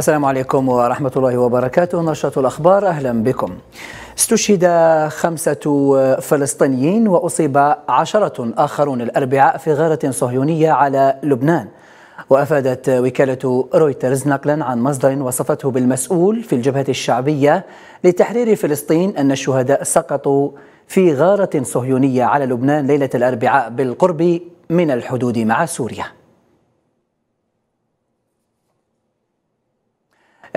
السلام عليكم ورحمة الله وبركاته نشرة الأخبار أهلا بكم استشهد خمسة فلسطينيين وأصيب عشرة آخرون الأربعاء في غارة صهيونية على لبنان وأفادت وكالة رويترز نقلا عن مصدر وصفته بالمسؤول في الجبهة الشعبية لتحرير فلسطين أن الشهداء سقطوا في غارة صهيونية على لبنان ليلة الأربعاء بالقرب من الحدود مع سوريا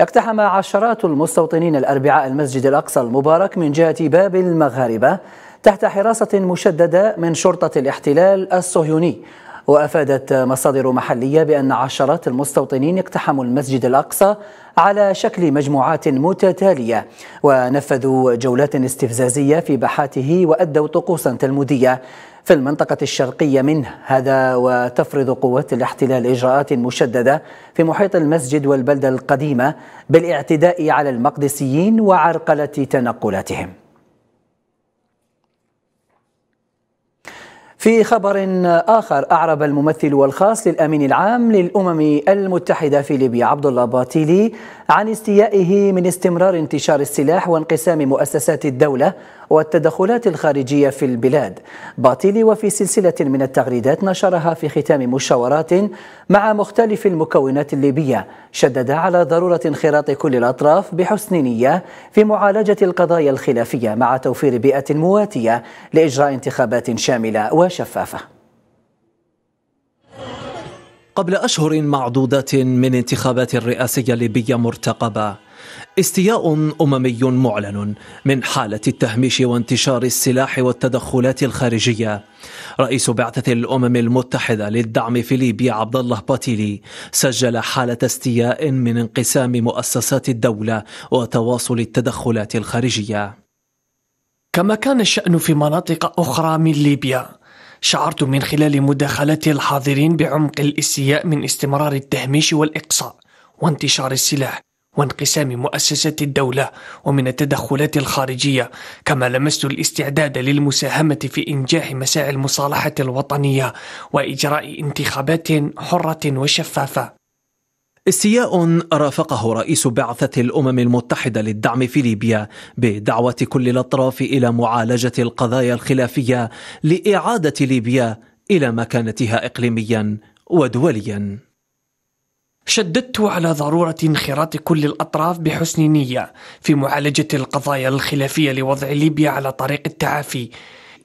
اقتحم عشرات المستوطنين الأربعاء المسجد الأقصى المبارك من جهة باب المغاربة تحت حراسة مشددة من شرطة الاحتلال الصهيوني وأفادت مصادر محلية بأن عشرات المستوطنين اقتحموا المسجد الأقصى على شكل مجموعات متتالية ونفذوا جولات استفزازية في باحاته وأدوا طقوسا تلمودية في المنطقة الشرقية منه هذا وتفرض قوات الاحتلال إجراءات مشددة في محيط المسجد والبلدة القديمة بالاعتداء على المقدسيين وعرقلة تنقلاتهم في خبر آخر أعرب الممثل والخاص للأمين العام للأمم المتحدة في ليبيا عبد الله باتيلي عن استيائه من استمرار انتشار السلاح وانقسام مؤسسات الدولة والتدخلات الخارجية في البلاد باتيلي وفي سلسلة من التغريدات نشرها في ختام مشاورات مع مختلف المكونات الليبية شدد على ضرورة انخراط كل الأطراف بحسن نية في معالجة القضايا الخلافية مع توفير بيئة مواتية لإجراء انتخابات شاملة شفافة قبل أشهر معدودة من انتخابات الرئاسية الليبية مرتقبة استياء أممي معلن من حالة التهميش وانتشار السلاح والتدخلات الخارجية رئيس بعثة الأمم المتحدة للدعم في ليبيا عبد الله باتيلي سجل حالة استياء من انقسام مؤسسات الدولة وتواصل التدخلات الخارجية كما كان الشأن في مناطق أخرى من ليبيا شعرت من خلال مداخلات الحاضرين بعمق الاستياء من استمرار التهميش والإقصاء وانتشار السلاح وانقسام مؤسسات الدولة ومن التدخلات الخارجية كما لمست الاستعداد للمساهمة في إنجاح مساعي المصالحة الوطنية وإجراء انتخابات حرة وشفافة استياء رافقه رئيس بعثة الأمم المتحدة للدعم في ليبيا بدعوة كل الأطراف إلى معالجة القضايا الخلافية لإعادة ليبيا إلى مكانتها إقليميا ودوليا شددت على ضرورة انخراط كل الأطراف بحسن نية في معالجة القضايا الخلافية لوضع ليبيا على طريق التعافي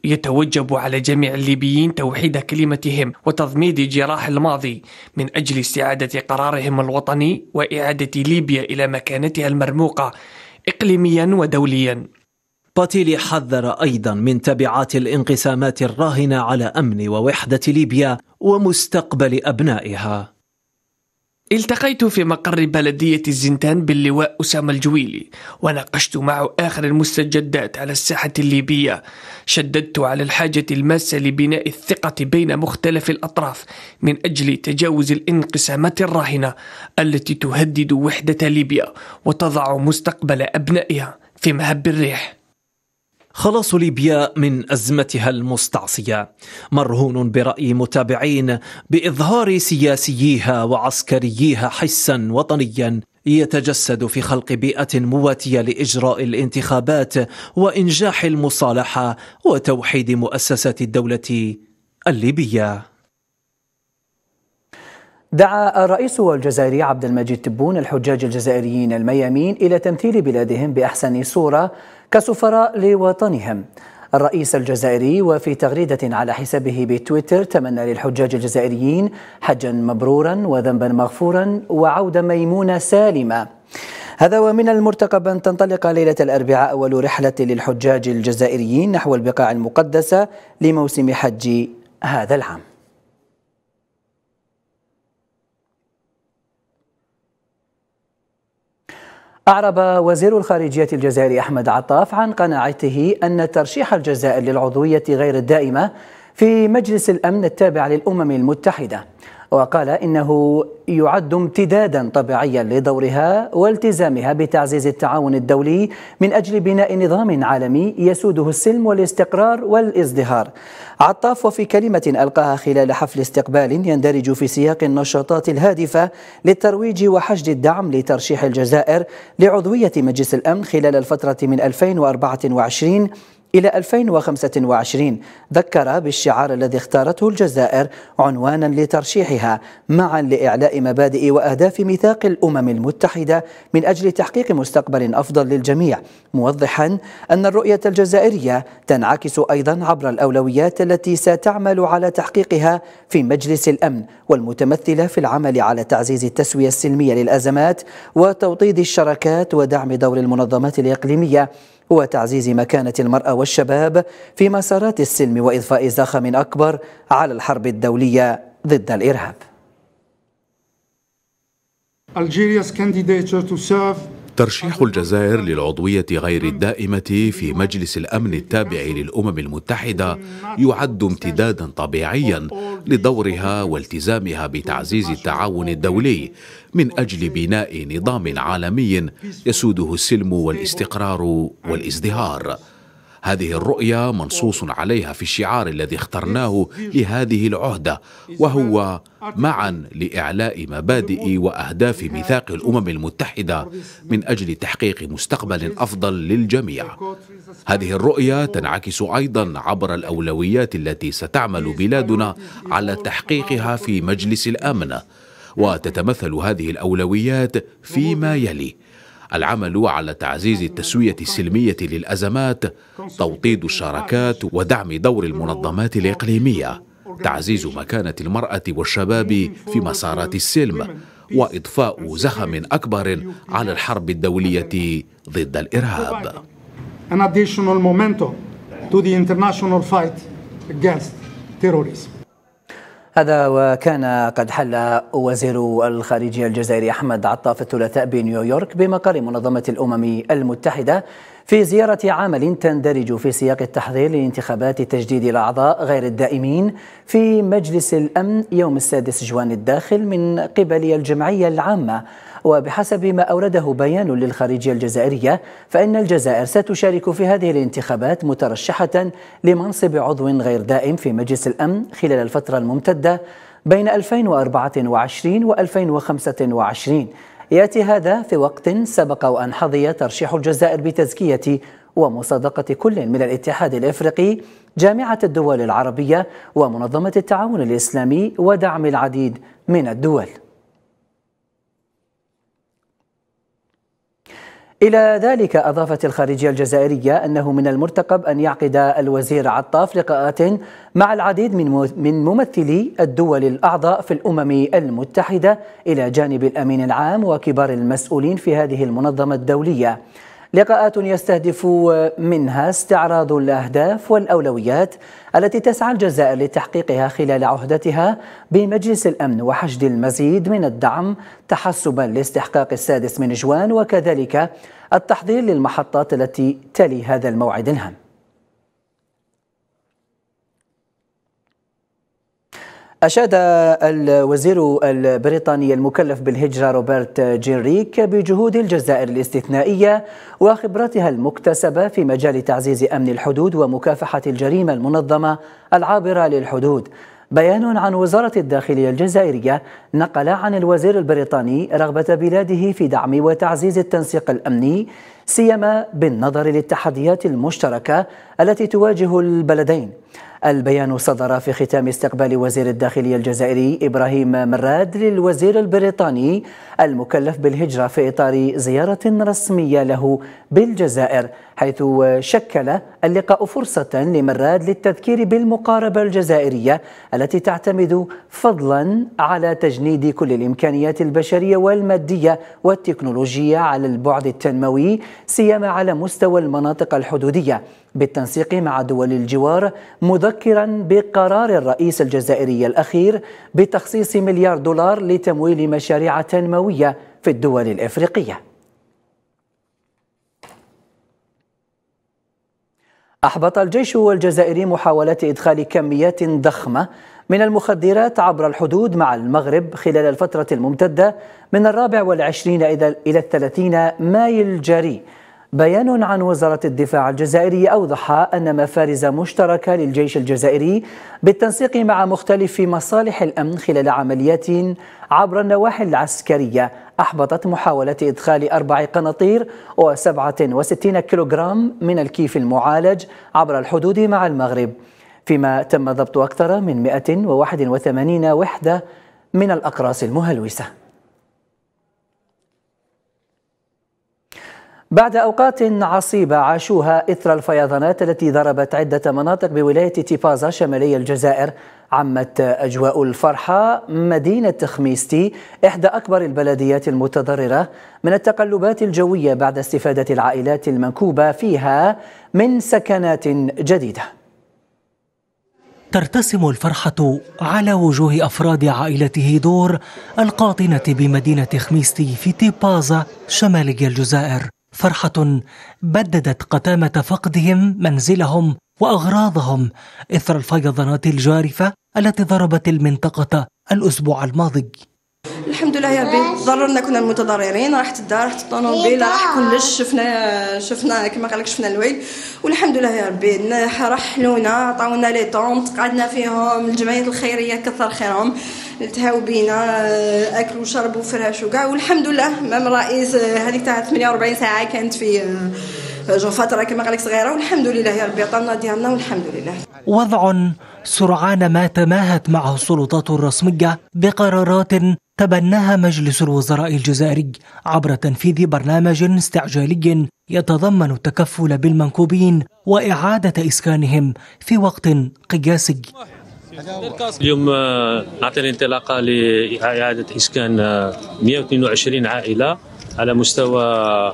يتوجب على جميع الليبيين توحيد كلمتهم وتضميد جراح الماضي من أجل استعادة قرارهم الوطني وإعادة ليبيا إلى مكانتها المرموقة إقليميا ودوليا باتيلي حذر أيضا من تبعات الانقسامات الراهنة على أمن ووحدة ليبيا ومستقبل أبنائها التقيت في مقر بلدية الزنتان باللواء أسامة الجويلي وناقشت معه آخر المستجدات على الساحة الليبية شددت على الحاجة الماسة لبناء الثقة بين مختلف الأطراف من أجل تجاوز الانقسامات الراهنة التي تهدد وحدة ليبيا وتضع مستقبل أبنائها في مهب الريح خلاص ليبيا من ازمتها المستعصيه مرهون براي متابعين باظهار سياسييها وعسكرييها حسا وطنيا يتجسد في خلق بيئه مواتيه لاجراء الانتخابات وانجاح المصالحه وتوحيد مؤسسات الدوله الليبيه دعا الرئيس الجزائري عبد المجيد تبون الحجاج الجزائريين الميامين إلى تمثيل بلادهم بأحسن صورة كسفراء لوطنهم الرئيس الجزائري وفي تغريدة على حسابه بتويتر تمنى للحجاج الجزائريين حجا مبرورا وذنبا مغفورا وعودة ميمونة سالمة هذا ومن المرتقب أن تنطلق ليلة الأربعاء أول رحلة للحجاج الجزائريين نحو البقاع المقدسة لموسم حج هذا العام أعرب وزير الخارجية الجزائري أحمد عطاف عن قناعته أن ترشيح الجزائر للعضوية غير الدائمة في مجلس الأمن التابع للأمم المتحدة وقال إنه يعد امتدادا طبيعيا لدورها والتزامها بتعزيز التعاون الدولي من أجل بناء نظام عالمي يسوده السلم والاستقرار والازدهار عطاف وفي كلمة ألقاها خلال حفل استقبال يندرج في سياق النشاطات الهادفة للترويج وحشد الدعم لترشيح الجزائر لعضوية مجلس الأمن خلال الفترة من 2024 إلى 2025 ذكر بالشعار الذي اختارته الجزائر عنوانا لترشيحها معا لإعلاء مبادئ وأهداف ميثاق الأمم المتحدة من أجل تحقيق مستقبل أفضل للجميع موضحا أن الرؤية الجزائرية تنعكس أيضا عبر الأولويات التي ستعمل على تحقيقها في مجلس الأمن والمتمثلة في العمل على تعزيز التسوية السلمية للأزمات وتوطيد الشراكات ودعم دور المنظمات الإقليمية هو تعزيز مكانة المرأة والشباب في مسارات السلم وإضفاء زخم أكبر على الحرب الدولية ضد الإرهاب ترشيح الجزائر للعضوية غير الدائمة في مجلس الأمن التابع للأمم المتحدة يعد امتدادا طبيعيا لدورها والتزامها بتعزيز التعاون الدولي من أجل بناء نظام عالمي يسوده السلم والاستقرار والازدهار هذه الرؤية منصوص عليها في الشعار الذي اخترناه لهذه العهدة وهو معا لإعلاء مبادئ وأهداف ميثاق الأمم المتحدة من أجل تحقيق مستقبل أفضل للجميع هذه الرؤية تنعكس أيضا عبر الأولويات التي ستعمل بلادنا على تحقيقها في مجلس الأمن وتتمثل هذه الاولويات فيما يلي العمل على تعزيز التسويه السلميه للازمات توطيد الشراكات ودعم دور المنظمات الاقليميه تعزيز مكانه المراه والشباب في مسارات السلم واضفاء زخم اكبر على الحرب الدوليه ضد الارهاب an additional momentum to the international fight against terrorism. هذا وكان قد حل وزير الخارجية الجزائري أحمد عطاف الثلاثاء بنيويورك بمقر منظمة الأمم المتحدة في زيارة عمل تندرج في سياق التحضير لانتخابات تجديد الأعضاء غير الدائمين في مجلس الأمن يوم السادس جوان الداخل من قبل الجمعية العامة وبحسب ما أورده بيان للخارجية الجزائرية فإن الجزائر ستشارك في هذه الانتخابات مترشحة لمنصب عضو غير دائم في مجلس الأمن خلال الفترة الممتدة بين 2024 و 2025 يأتي هذا في وقت سبق وأن حظي ترشيح الجزائر بتزكية ومصادقة كل من الاتحاد الإفريقي جامعة الدول العربية ومنظمة التعاون الإسلامي ودعم العديد من الدول إلى ذلك أضافت الخارجية الجزائرية أنه من المرتقب أن يعقد الوزير عطاف لقاءات مع العديد من ممثلي الدول الأعضاء في الأمم المتحدة إلى جانب الأمين العام وكبار المسؤولين في هذه المنظمة الدولية لقاءات يستهدف منها استعراض الأهداف والأولويات التي تسعى الجزائر لتحقيقها خلال عهدتها بمجلس الأمن وحشد المزيد من الدعم تحسبا لاستحقاق السادس من جوان وكذلك التحضير للمحطات التي تلي هذا الموعد الهام أشاد الوزير البريطاني المكلف بالهجرة روبرت جينريك بجهود الجزائر الاستثنائية وخبرتها المكتسبة في مجال تعزيز أمن الحدود ومكافحة الجريمة المنظمة العابرة للحدود بيان عن وزارة الداخلية الجزائرية نقل عن الوزير البريطاني رغبة بلاده في دعم وتعزيز التنسيق الأمني سيما بالنظر للتحديات المشتركة التي تواجه البلدين البيان صدر في ختام استقبال وزير الداخلية الجزائري إبراهيم مراد للوزير البريطاني المكلف بالهجرة في إطار زيارة رسمية له بالجزائر حيث شكل اللقاء فرصة لمراد للتذكير بالمقاربة الجزائرية التي تعتمد فضلا على تجنيد كل الإمكانيات البشرية والمادية والتكنولوجية على البعد التنموي سيما على مستوى المناطق الحدودية بالتنسيق مع دول الجوار مذكرا بقرار الرئيس الجزائري الأخير بتخصيص مليار دولار لتمويل مشاريع تنموية في الدول الإفريقية أحبط الجيش الجزائري محاولات إدخال كميات ضخمة من المخدرات عبر الحدود مع المغرب خلال الفترة الممتدة من الرابع والعشرين إلى الثلاثين ماي الجاري بيان عن وزارة الدفاع الجزائري أوضح أن مفارز مشتركة للجيش الجزائري بالتنسيق مع مختلف مصالح الأمن خلال عمليات عبر النواحي العسكرية أحبطت محاولة إدخال أربع قناطير و67 كيلوغرام من الكيف المعالج عبر الحدود مع المغرب فيما تم ضبط أكثر من 181 وحدة من الأقراص المهلوسة بعد أوقات عصيبة عاشوها إثر الفيضانات التي ضربت عدة مناطق بولاية تيبازا شمالي الجزائر عمت أجواء الفرحة مدينة خميستي إحدى أكبر البلديات المتضررة من التقلبات الجوية بعد استفادة العائلات المنكوبة فيها من سكنات جديدة ترتسم الفرحة على وجوه أفراد عائلة هيدور القاطنة بمدينة خميستي في تيبازا شمالي الجزائر فرحه بددت قتامه فقدهم منزلهم واغراضهم اثر الفيضانات الجارفه التي ضربت المنطقه الاسبوع الماضي الحمد لله يا ربي ضررنا كنا المتضررين راحت الدار راحت الطوموبيل راح إيه، كلش شفنا شفنا كما قال لك شفنا الويل والحمد لله يا ربي رحلونا عطاونا لي طونط قعدنا فيهم الجمعيه الخيريه كثر خيرهم التهاو بينا اكل وشرب وفراش وكاع والحمد لله مام رئيس هذيك تاع 48 ساعه كانت في آه، جو فتره كما قال لك صغيره والحمد لله يا ربي عطانا ديالنا والحمد لله وضع سرعان ما تماهت معه السلطات الرسميه بقرارات تبناها مجلس الوزراء الجزائري عبر تنفيذ برنامج استعجالي يتضمن التكفل بالمنكوبين وإعادة إسكانهم في وقت قياسي اليوم آه، أعطينا انطلاقة لإعادة إسكان 122 آه، عائلة على مستوى آه،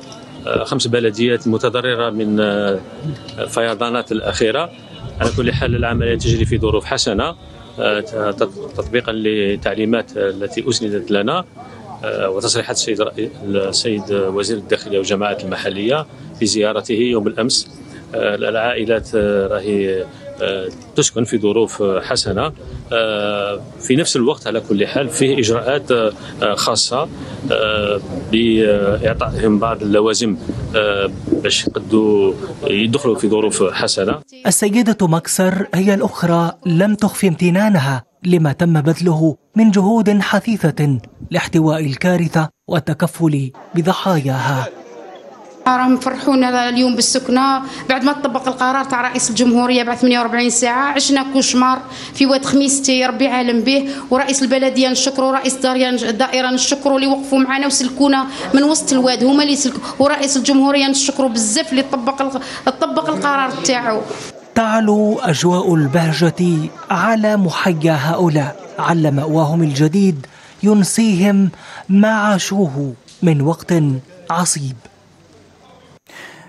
خمس بلديات متضررة من فيضانات الأخيرة على كل حال العملية تجري في ظروف حسنة تطبيقا لتعليمات التي اسندت لنا آه، وتصريحات السيد السيد وزير الداخليه والجماعات المحليه في زيارته يوم الامس آه، العائلات آه، راهي آه، تسكن في ظروف آه، حسنه آه، في نفس الوقت على كل حال فيه اجراءات خاصه باعطائهم بعض اللوازم باش يقدروا يدخلوا في ظروف حسنه السيده مكسر هي الاخرى لم تخفي امتنانها لما تم بذله من جهود حثيثه لاحتواء الكارثه والتكفل بضحاياها راهم فرحونا اليوم بالسكنه بعد ما طبق القرار تاع رئيس الجمهوريه بعد 48 ساعه عشنا كوشمار في واد خميستي ربي عالم به ورئيس البلديه نشكرو رئيس الدائره نشكرو اللي وقفوا معنا وسلكونا من وسط الواد هما اللي سلكوا ورئيس الجمهوريه نشكرو بزاف اللي طبق طبق القرار تاعو تعلو اجواء البهجه على محيا هؤلاء على ماواهم الجديد ينسيهم ما عاشوه من وقت عصيب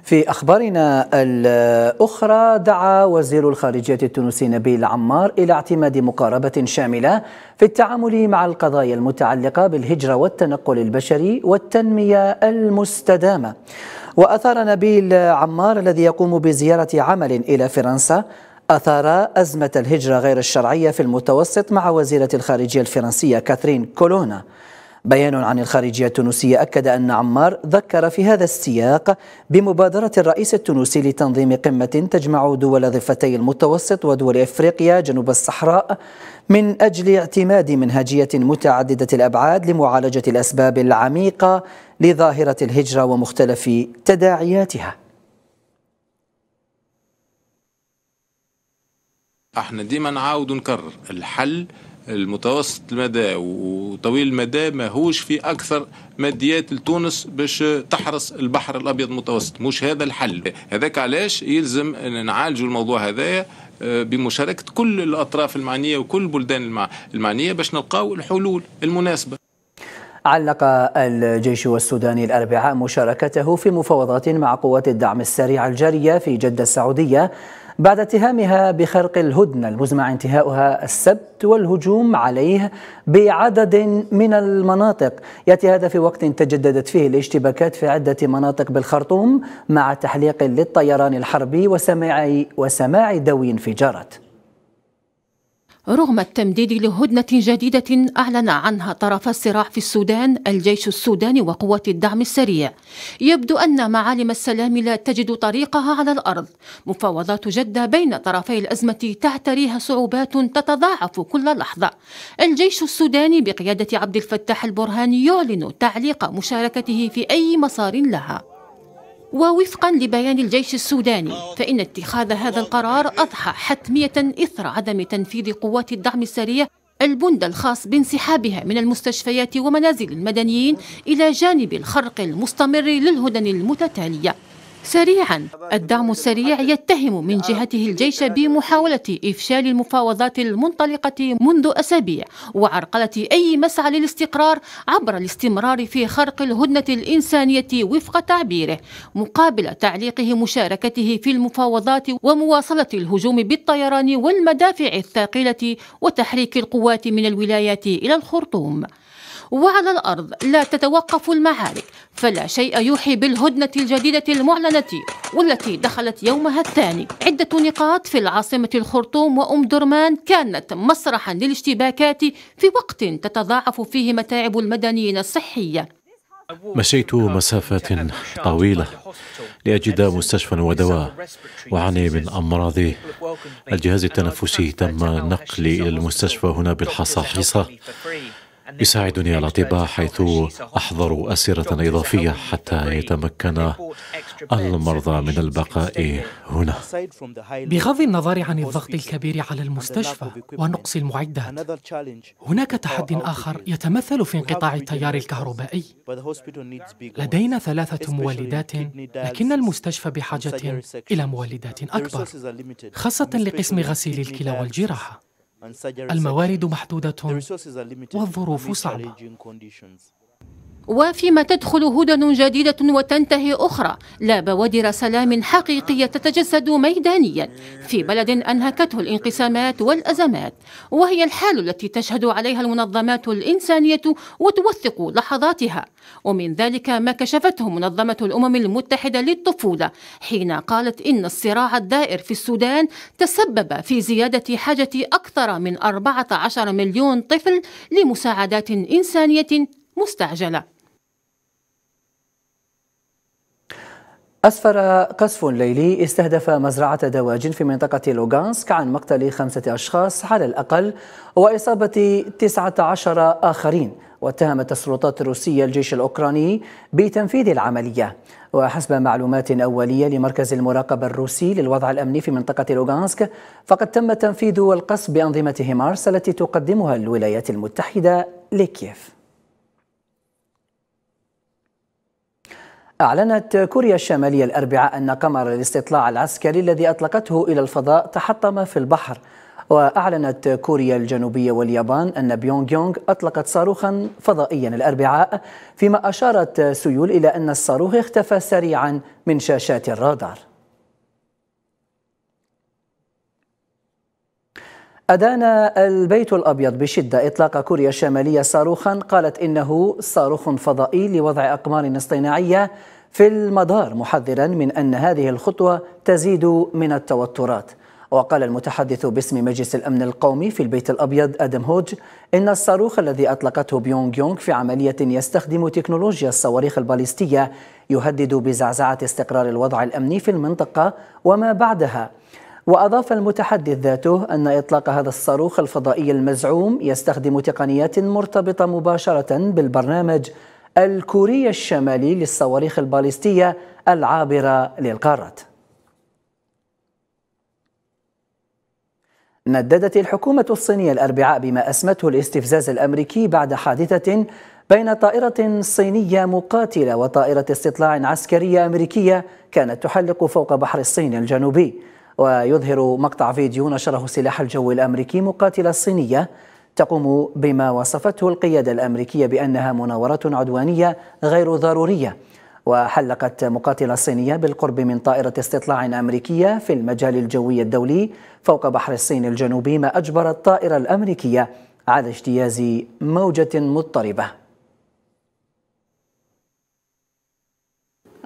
في أخبارنا الأخرى دعا وزير الخارجية التونسي نبيل عمار إلى اعتماد مقاربة شاملة في التعامل مع القضايا المتعلقة بالهجرة والتنقل البشري والتنمية المستدامة وأثار نبيل عمار الذي يقوم بزيارة عمل إلى فرنسا أثار أزمة الهجرة غير الشرعية في المتوسط مع وزيرة الخارجية الفرنسية كاثرين كولونا بيان عن الخارجية التونسية أكد أن عمار ذكر في هذا السياق بمبادرة الرئيس التونسي لتنظيم قمة تجمع دول ضفتي المتوسط ودول إفريقيا جنوب الصحراء من أجل اعتماد منهجية متعددة الأبعاد لمعالجة الأسباب العميقة لظاهرة الهجرة ومختلف تداعياتها احنا ديما نعاود نكرر الحل المتوسط المدى وطويل المدى ماهوش في اكثر ماديات لتونس باش تحرس البحر الابيض المتوسط مش هذا الحل هذاك علاش يلزم نعالجوا الموضوع هذايا آه، بمشاركه كل الاطراف المعنيه وكل البلدان المعنيه باش نلقاو الحلول المناسبه علق الجيش السوداني الاربعاء مشاركته في مفاوضات مع قوات الدعم السريع الجاريه في جده السعوديه بعد اتهامها بخرق الهدنة المزمع انتهاؤها السبت والهجوم عليه بعدد من المناطق يأتي هذا في وقت تجددت فيه الاشتباكات في عدة مناطق بالخرطوم مع تحليق للطيران الحربي وسماع وسماع دوي انفجارات رغم التمديد لهدنة جديدة أعلن عنها طرف الصراع في السودان الجيش السوداني وقوات الدعم السريع يبدو أن معالم السلام لا تجد طريقها على الأرض مفاوضات جدة بين طرفي الأزمة تعتريها صعوبات تتضاعف كل لحظة الجيش السوداني بقيادة عبد الفتاح البرهان يعلن تعليق مشاركته في أي مسار لها ووفقا لبيان الجيش السوداني فإن اتخاذ هذا القرار أضحى حتمية إثر عدم تنفيذ قوات الدعم السريع البند الخاص بانسحابها من المستشفيات ومنازل المدنيين إلى جانب الخرق المستمر للهدن المتتالية سريعا الدعم السريع يتهم من جهته الجيش بمحاولة إفشال المفاوضات المنطلقة منذ أسابيع وعرقلة أي مسعى للاستقرار عبر الاستمرار في خرق الهدنة الإنسانية وفق تعبيره مقابل تعليقه مشاركته في المفاوضات ومواصلة الهجوم بالطيران والمدافع الثاقلة وتحريك القوات من الولايات إلى الخرطوم وعلى الأرض لا تتوقف المعارك فلا شيء يوحي بالهدنة الجديدة المعلنة والتي دخلت يومها الثاني عدة نقاط في العاصمة الخرطوم وأم درمان كانت مسرحا للاشتباكات في وقت تتضاعف فيه متاعب المدنيين الصحية مشيت مسافة طويلة لأجد مستشفى ودواء وأعاني من أمراض الجهاز التنفسي تم نقلي إلى المستشفى هنا بالحصاحصة يساعدني الاطباء حيث احضروا اسره اضافيه حتى يتمكن المرضى من البقاء هنا بغض النظر عن الضغط الكبير على المستشفى ونقص المعدات هناك تحد اخر يتمثل في انقطاع التيار الكهربائي لدينا ثلاثه مولدات لكن المستشفى بحاجه الى مولدات اكبر خاصه لقسم غسيل الكلى والجراحه الموارد محدودة والظروف صعبة وفيما تدخل هدن جديدة وتنتهي أخرى لا بوادر سلام حقيقية تتجسد ميدانيا في بلد أنهكته الانقسامات والأزمات وهي الحال التي تشهد عليها المنظمات الإنسانية وتوثق لحظاتها ومن ذلك ما كشفته منظمة الأمم المتحدة للطفولة حين قالت إن الصراع الدائر في السودان تسبب في زيادة حاجة أكثر من 14 مليون طفل لمساعدات إنسانية مستعجله أسفر قصف ليلي استهدف مزرعة دواجن في منطقة لوغانسك عن مقتل خمسة أشخاص على الأقل وإصابة 19 آخرين واتهمت السلطات الروسية الجيش الأوكراني بتنفيذ العملية وحسب معلومات أولية لمركز المراقبة الروسي للوضع الأمني في منطقة لوغانسك فقد تم تنفيذ القصف بأنظمة هيمارس التي تقدمها الولايات المتحدة لكييف أعلنت كوريا الشمالية الأربعاء أن قمر الاستطلاع العسكري الذي أطلقته إلى الفضاء تحطم في البحر وأعلنت كوريا الجنوبية واليابان أن بيونغ يونغ أطلقت صاروخا فضائيا الأربعاء فيما أشارت سيول إلى أن الصاروخ اختفى سريعا من شاشات الرادار أدان البيت الأبيض بشدة إطلاق كوريا الشمالية صاروخا قالت إنه صاروخ فضائي لوضع أقمار اصطناعية في المدار محذرا من أن هذه الخطوة تزيد من التوترات وقال المتحدث باسم مجلس الأمن القومي في البيت الأبيض أدم هوج إن الصاروخ الذي أطلقته بيونغ يونغ في عملية يستخدم تكنولوجيا الصواريخ الباليستية يهدد بزعزعة استقرار الوضع الأمني في المنطقة وما بعدها وأضاف المتحدث ذاته أن إطلاق هذا الصاروخ الفضائي المزعوم يستخدم تقنيات مرتبطة مباشرة بالبرنامج الكوري الشمالي للصواريخ الباليستية العابرة للقارات نددت الحكومة الصينية الأربعاء بما أسمته الاستفزاز الأمريكي بعد حادثة بين طائرة صينية مقاتلة وطائرة استطلاع عسكرية أمريكية كانت تحلق فوق بحر الصين الجنوبي ويظهر مقطع فيديو نشره سلاح الجو الأمريكي مقاتلة صينية تقوم بما وصفته القيادة الأمريكية بأنها مناورات عدوانية غير ضرورية وحلقت مقاتلة صينية بالقرب من طائرة استطلاع أمريكية في المجال الجوي الدولي فوق بحر الصين الجنوبي ما أجبر الطائرة الأمريكية على اجتياز موجة مضطربة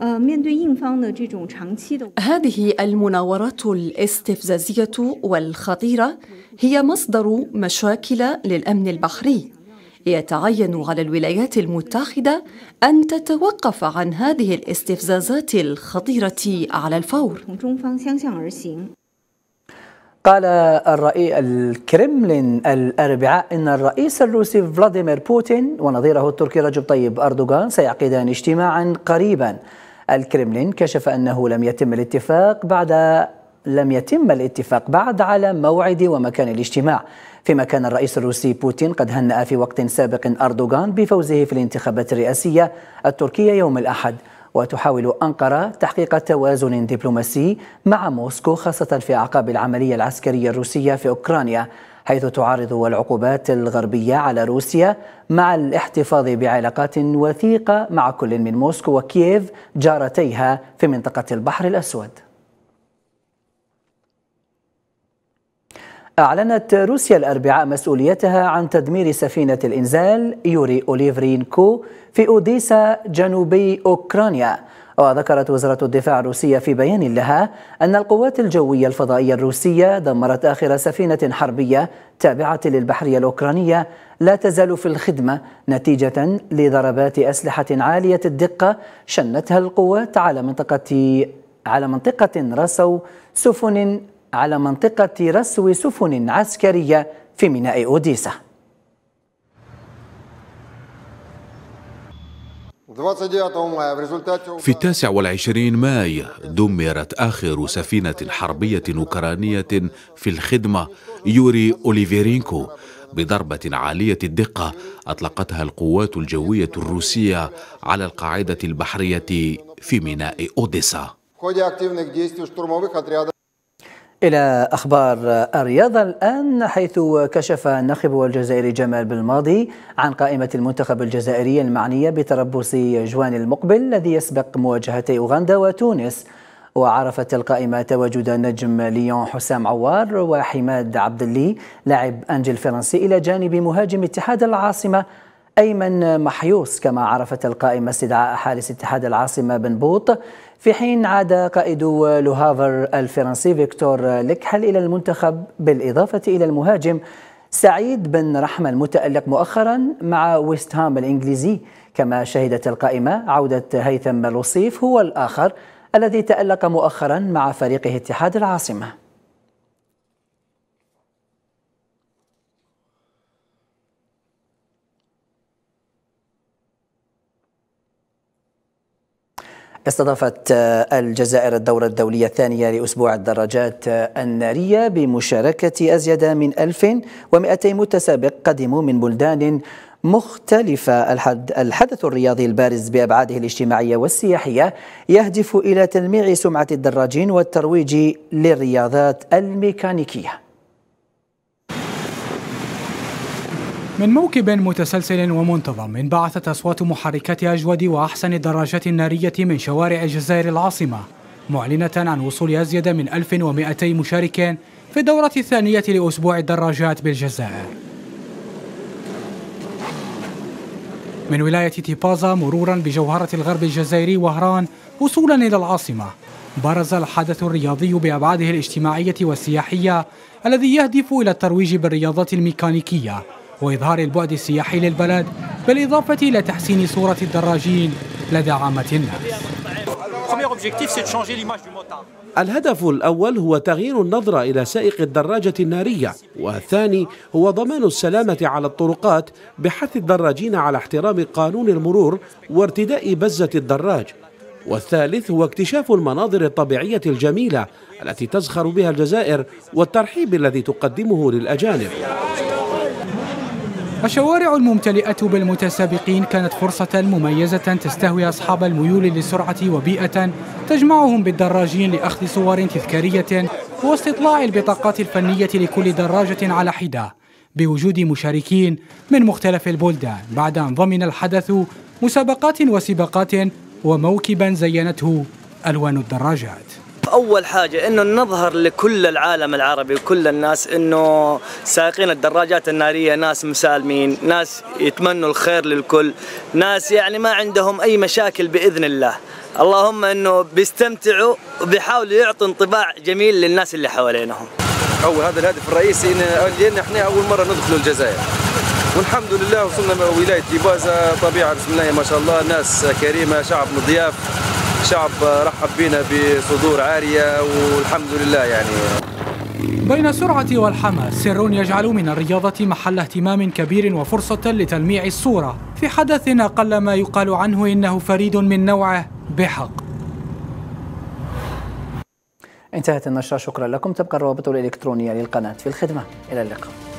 هذه المناورات الاستفزازية والخطيرة هي مصدر مشاكل للأمن البحري يتعين على الولايات المتحدة أن تتوقف عن هذه الاستفزازات الخطيرة على الفور قال الرئيس الكرملين الأربعاء إن الرئيس الروسي فلاديمير بوتين ونظيره التركي رجب طيب أردوغان سيعقدان اجتماعا قريبا الكرملين كشف أنه لم يتم الاتفاق بعد لم يتم الاتفاق بعد على موعد ومكان الاجتماع فيما كان الرئيس الروسي بوتين قد هنأ في وقت سابق أردوغان بفوزه في الانتخابات الرئاسية التركية يوم الأحد وتحاول أنقرة تحقيق توازن دبلوماسي مع موسكو خاصة في أعقاب العملية العسكرية الروسية في أوكرانيا حيث تعارض العقوبات الغربية على روسيا مع الاحتفاظ بعلاقات وثيقة مع كل من موسكو وكييف جارتيها في منطقة البحر الأسود أعلنت روسيا الأربعاء مسؤوليتها عن تدمير سفينة الإنزال يوري أوليفرينكو في أوديسا جنوبي أوكرانيا وذكرت وزارة الدفاع الروسية في بيان لها أن القوات الجوية الفضائية الروسية دمرت آخر سفينة حربية تابعة للبحرية الأوكرانية لا تزال في الخدمة نتيجة لضربات أسلحة عالية الدقة شنتها القوات على منطقة على منطقة رسو سفن على منطقة رسو سفن عسكرية في ميناء أوديسا في التاسع والعشرين ماي دمرت آخر سفينة حربية أوكرانية في الخدمة يوري أوليفيرينكو بضربة عالية الدقة أطلقتها القوات الجوية الروسية على القاعدة البحرية في ميناء أوديسا. في إلى أخبار الرياضة الآن حيث كشف الناخب الجزائري جمال بالماضي عن قائمة المنتخب الجزائري المعنية بتربص جوان المقبل الذي يسبق مواجهتي أوغندا وتونس وعرفت القائمة تواجد نجم ليون حسام عوار وحماد عبد اللي لاعب أنجل فرنسي إلى جانب مهاجم اتحاد العاصمة أيمن محيوس كما عرفت القائمة استدعاء حارس اتحاد العاصمة بن بوط في حين عاد قائد لوهافر الفرنسي فيكتور لكحل إلى المنتخب بالإضافة إلى المهاجم سعيد بن رحمة المتألق مؤخرا مع ويست هام الإنجليزي كما شهدت القائمة عودة هيثم الوصيف هو الآخر الذي تألق مؤخرا مع فريقه اتحاد العاصمة استضافت آه، الجزائر الدورة الدولية الثانية لأسبوع الدراجات آه، النارية بمشاركة أزيد من 1200 متسابق قدموا من بلدان مختلفة الحدث الرياضي البارز بأبعاده الاجتماعية والسياحية يهدف إلى تلميع سمعة الدراجين والترويج للرياضات الميكانيكية من موكب متسلسل ومنتظم انبعثت أصوات محركات أجود وأحسن الدراجات النارية من شوارع الجزائر العاصمة معلنة عن وصول أزيد من 1200 مشارك في الدورة الثانية لأسبوع الدراجات بالجزائر من ولاية تيبازا مرورا بجوهرة الغرب الجزائري وهران وصولا إلى العاصمة برز الحدث الرياضي بأبعاده الاجتماعية والسياحية الذي يهدف إلى الترويج بالرياضات الميكانيكية وإظهار البعد السياحي للبلد بالإضافة إلى تحسين صورة الدراجين لدى عامة الناس الهدف الأول هو تغيير النظرة إلى سائق الدراجة النارية والثاني هو ضمان السلامة على الطرقات بحث الدراجين على احترام قانون المرور وارتداء بزة الدراج والثالث هو اكتشاف المناظر الطبيعية الجميلة التي تزخر بها الجزائر والترحيب الذي تقدمه للأجانب الشوارع الممتلئة بالمتسابقين كانت فرصة مميزة تستهوي أصحاب الميول للسرعة وبيئة تجمعهم بالدراجين لأخذ صور تذكارية واستطلاع البطاقات الفنية لكل دراجة على حدة بوجود مشاركين من مختلف البلدان بعد أن ضمن الحدث مسابقات وسباقات وموكبا زينته ألوان الدراجات اول حاجه انه نظهر لكل العالم العربي وكل الناس انه سائقين الدراجات الناريه ناس مسالمين ناس يتمنوا الخير للكل ناس يعني ما عندهم اي مشاكل باذن الله اللهم انه بيستمتعوا وبيحاولوا يعطوا انطباع جميل للناس اللي حوالينهم هو هذا الهدف الرئيسي لان احنا اول مره ندخل الجزائر والحمد لله وصلنا ولايه ديبازا طبيعه بسم الله ما شاء الله ناس كريمه شعب مضياف الشعب رحب بنا بصدور عارية والحمد لله يعني بين السرعة والحماس سر يجعل من الرياضة محل اهتمام كبير وفرصة لتلميع الصورة في حدث أقل ما يقال عنه إنه فريد من نوعه بحق انتهت النشرة شكرا لكم تبقى الروابط الإلكترونية للقناة في الخدمة إلى اللقاء